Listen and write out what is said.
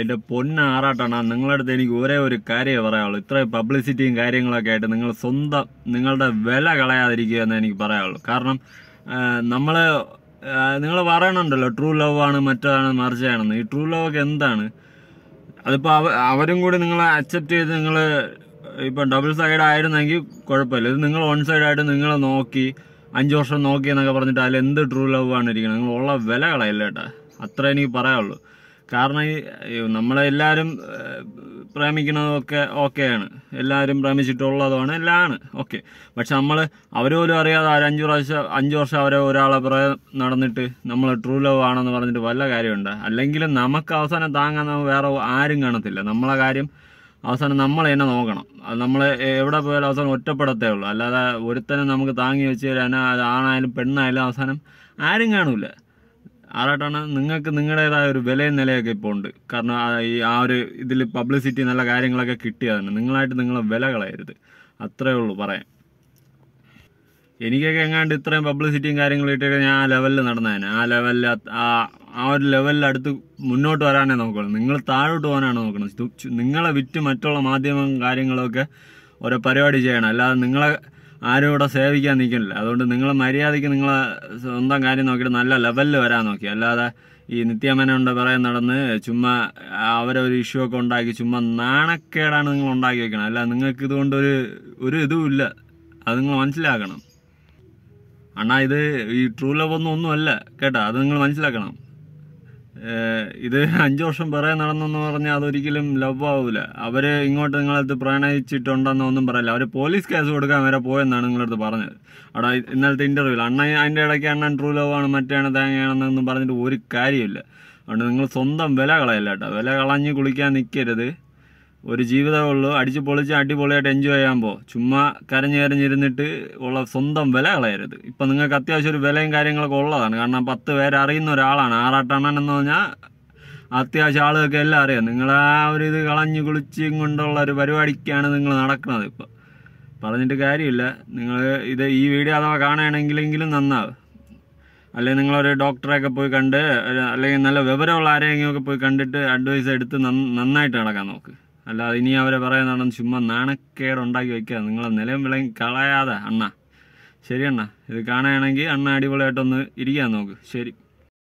എൻ്റെ പൊന്ന ആറാട്ടാണ് നിങ്ങളടുത്ത് എനിക്ക് ഒരേ ഒരു കാര്യമേ പറയാനുള്ളൂ ഇത്രയും പബ്ലിസിറ്റിയും കാര്യങ്ങളൊക്കെ ആയിട്ട് നിങ്ങൾ സ്വന്തം നിങ്ങളുടെ വില കളയാതിരിക്കുക എന്ന് എനിക്ക് പറയാനുള്ളൂ കാരണം നമ്മൾ നിങ്ങൾ പറയണുണ്ടല്ലോ ട്രൂ ലവ് ആണ് മറ്റതാണ് മറിച്ചാണെന്ന് ഈ ട്രൂ ലവ് ഒക്കെ എന്താണ് അതിപ്പോൾ അവ അവരും കൂടി നിങ്ങളെ അക്സെപ്റ്റ് ചെയ്ത് നിങ്ങൾ ഇപ്പം ഡബിൾ സൈഡ് ആയിരുന്നെങ്കിൽ കുഴപ്പമില്ല ഇത് നിങ്ങൾ വൺ സൈഡ് ആയിട്ട് നിങ്ങളെ നോക്കി അഞ്ച് വർഷം നോക്കി എന്നൊക്കെ പറഞ്ഞിട്ട് അതിൽ എന്ത് ട്രൂ ലവ് ആണ് ഇരിക്കുന്നത് നിങ്ങളുള്ള വില കളയല്ലേട്ടാ അത്രേ അത്ര എനിക്ക് പറയാനുള്ളൂ കാരണം ഈ നമ്മളെല്ലാവരും പ്രേമിക്കുന്നതൊക്കെ ഓക്കെയാണ് എല്ലാവരും പ്രേമിച്ചിട്ടുള്ളതുമാണ് എല്ലാമാണ് ഓക്കെ പക്ഷെ നമ്മൾ അവർ പോലും അറിയാതെ അഞ്ച് പ്രാവശ്യം അഞ്ച് വർഷം അവരെ ഒരാളെ പ്രേ നടന്നിട്ട് നമ്മൾ ട്രൂ ലവ് ആണെന്ന് പറഞ്ഞിട്ട് വല്ല കാര്യമുണ്ട് അല്ലെങ്കിൽ നമുക്ക് അവസാനം താങ്ങാൻ വേറെ ആരും കാണത്തില്ല നമ്മളെ കാര്യം അവസാനം നമ്മൾ തന്നെ നോക്കണം അത് നമ്മൾ എവിടെ പോയാലും അവസാനം ഒറ്റപ്പെടത്തേ ഉള്ളൂ അല്ലാതെ ഒരുത്തനെ നമുക്ക് താങ്ങി വെച്ച് തരാനോ അത് ആണായാലും പെണ്ണായാലും അവസാനം ആരും കാണൂല ആറാട്ടാണ് നിങ്ങൾക്ക് നിങ്ങളുടേതായ ഒരു വിലയും നിലയൊക്കെ ഇപ്പോൾ ഉണ്ട് കാരണം ഈ ആ ഒരു ഇതിൽ പബ്ലിസിറ്റി നല്ല കാര്യങ്ങളൊക്കെ കിട്ടിയതാണ് നിങ്ങളായിട്ട് നിങ്ങളെ വില കളയരുത് അത്രേ ഉള്ളൂ പറയാം എനിക്കൊക്കെ എങ്ങാണ്ട് ഇത്രയും പബ്ലിസിറ്റിയും കാര്യങ്ങളും ഇട്ടൊക്കെ ഞാൻ ആ ലെവലിൽ നടന്നതന്നെ ആ ലെവലിൽ ആ ആ ഒരു ലെവലിൽ അടുത്ത് മുന്നോട്ട് വരാനേ നോക്കണം നിങ്ങൾ താഴോട്ട് പോകാനാണ് നോക്കണം നിങ്ങളെ വിറ്റ് മറ്റുള്ള മാധ്യമം കാര്യങ്ങളൊക്കെ ഓരോ പരിപാടി ചെയ്യണം അല്ലാതെ നിങ്ങളെ ആരും ഇവിടെ സേവിക്കാൻ നിൽക്കുന്നില്ല അതുകൊണ്ട് നിങ്ങൾ മര്യാദയ്ക്ക് നിങ്ങൾ സ്വന്തം കാര്യം നോക്കിയിട്ട് നല്ല ലെവലിൽ വരാൻ നോക്കി അല്ലാതെ ഈ നിത്യമേനോണ്ട് പിറകെ നടന്ന് ചുമ്മാ അവരൊരു ഇഷ്യൂ ഒക്കെ ഉണ്ടാക്കി ചുമ്മാ നാണക്കേടാണ് നിങ്ങൾ ഉണ്ടാക്കി വെക്കണം അല്ല നിങ്ങൾക്ക് ഇതുകൊണ്ട് ഒരു ഒരു ഇതുമില്ല അത് നിങ്ങൾ മനസ്സിലാക്കണം അണ്ണാ ഇത് ഈ ട്രൂ ലവ് ഒന്നും ഒന്നുമല്ല കേട്ടോ അത് നിങ്ങൾ മനസ്സിലാക്കണം ഇത് അഞ്ച് വർഷം പിറകെ നടന്നെന്ന് പറഞ്ഞാൽ അതൊരിക്കലും ലവ് ആവില്ല അവര് ഇങ്ങോട്ട് നിങ്ങളടുത്ത് പ്രണയിച്ചിട്ടുണ്ടെന്ന് ഒന്നും പറയില്ല അവര് പോലീസ് കേസ് കൊടുക്കാൻ വരെ പോയെന്നാണ് നിങ്ങളടുത്ത് പറഞ്ഞത് അവിടെ ഇന്നലത്തെ ഇന്റർവ്യൂല അണ്ണൻ അതിന്റെ ഇടയ്ക്ക് അണ്ണൻ ട്രൂ ലവ് ആണ് മറ്റാണ് തേങ്ങയാണെന്നൊന്നും പറഞ്ഞിട്ട് ഒരു കാര്യമില്ല അതുകൊണ്ട് നിങ്ങൾ സ്വന്തം വില കളയല്ല കേട്ടോ വില കളഞ്ഞ് കുളിക്കാൻ നിൽക്കരുത് ഒരു ജീവിതമേ ഉള്ളൂ അടിച്ച് പൊളിച്ച് അടിപൊളിയായിട്ട് എൻജോയ് ചെയ്യാൻ പോ ചുമ്മാ കരഞ്ഞു കരഞ്ഞിരുന്നിട്ട് ഉള്ള സ്വന്തം വില കളയരുത് ഇപ്പം നിങ്ങൾക്ക് അത്യാവശ്യം ഒരു വിലയും കാര്യങ്ങളൊക്കെ ഉള്ളതാണ് കാരണം പത്ത് പേര് അറിയുന്ന ഒരാളാണ് ആറാട്ടണ്ണൻ എന്ന് പറഞ്ഞാൽ അത്യാവശ്യം ആളുകൾക്ക് എല്ലാം അറിയാം നിങ്ങൾ ആ ഒരു ഇത് കളഞ്ഞു കുളിച്ചും കൊണ്ടുള്ള ഒരു പരിപാടിക്കാണ് നിങ്ങൾ നടക്കുന്നത് ഇപ്പം പറഞ്ഞിട്ട് കാര്യമില്ല നിങ്ങൾ ഇത് ഈ വീഡിയോ അഥവാ കാണുകയാണെങ്കിലെങ്കിലും നന്നാവും അല്ലെങ്കിൽ നിങ്ങളൊരു ഡോക്ടറെയൊക്കെ പോയി കണ്ട് അല്ലെങ്കിൽ നല്ല വിവരമുള്ള ആരെങ്കിലും ഒക്കെ പോയി കണ്ടിട്ട് അഡ്വൈസ് എടുത്ത് നന്നായിട്ട് നടക്കാൻ നോക്ക് അല്ലാതെ ഇനി അവരെ പറയുന്നതാണ് ചുമ്മാ നാണക്കേട് ഉണ്ടാക്കി വയ്ക്കുക നിങ്ങളെ നിലയും വിളയും കളയാതെ അണ്ണ ശരി അണ്ണ ഇത് കാണുകയാണെങ്കിൽ അണ്ണ അടിപൊളിയായിട്ടൊന്ന് ഇരിക്കാൻ നോക്ക് ശരി